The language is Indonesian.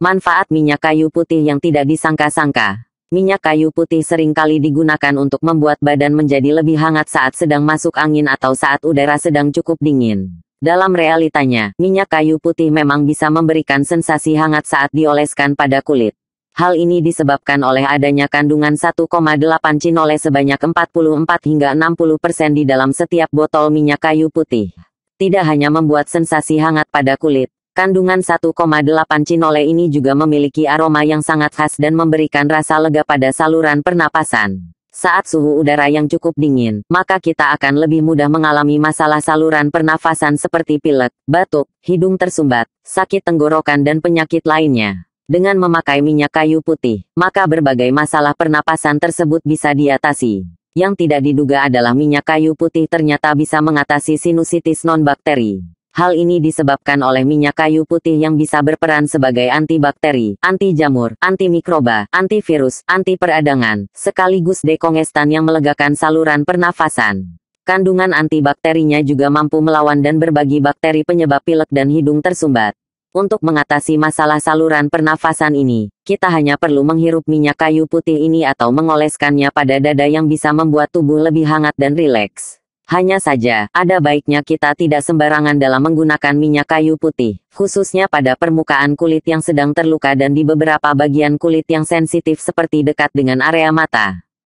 Manfaat minyak kayu putih yang tidak disangka-sangka. Minyak kayu putih sering kali digunakan untuk membuat badan menjadi lebih hangat saat sedang masuk angin atau saat udara sedang cukup dingin. Dalam realitanya, minyak kayu putih memang bisa memberikan sensasi hangat saat dioleskan pada kulit. Hal ini disebabkan oleh adanya kandungan 1,8 cinole sebanyak 44 hingga 60% persen di dalam setiap botol minyak kayu putih. Tidak hanya membuat sensasi hangat pada kulit, Kandungan 1,8 cinole ini juga memiliki aroma yang sangat khas dan memberikan rasa lega pada saluran pernapasan. Saat suhu udara yang cukup dingin, maka kita akan lebih mudah mengalami masalah saluran pernafasan seperti pilek, batuk, hidung tersumbat, sakit tenggorokan dan penyakit lainnya. Dengan memakai minyak kayu putih, maka berbagai masalah pernapasan tersebut bisa diatasi. Yang tidak diduga adalah minyak kayu putih ternyata bisa mengatasi sinusitis non-bakteri. Hal ini disebabkan oleh minyak kayu putih yang bisa berperan sebagai antibakteri, anti jamur, antimikroba, antivirus, anti peradangan, sekaligus dekongestan yang melegakan saluran pernafasan. Kandungan antibakterinya juga mampu melawan dan berbagi bakteri penyebab pilek dan hidung tersumbat. Untuk mengatasi masalah saluran pernafasan ini, kita hanya perlu menghirup minyak kayu putih ini atau mengoleskannya pada dada yang bisa membuat tubuh lebih hangat dan rileks. Hanya saja, ada baiknya kita tidak sembarangan dalam menggunakan minyak kayu putih, khususnya pada permukaan kulit yang sedang terluka dan di beberapa bagian kulit yang sensitif seperti dekat dengan area mata.